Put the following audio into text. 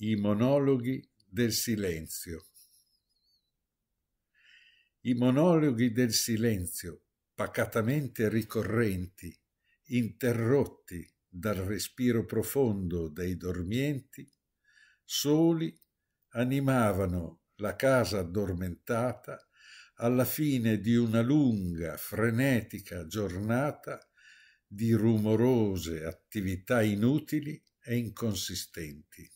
I monologhi del silenzio. I monologhi del silenzio, pacatamente ricorrenti, interrotti dal respiro profondo dei dormienti, soli animavano la casa addormentata alla fine di una lunga, frenetica giornata di rumorose attività inutili e inconsistenti.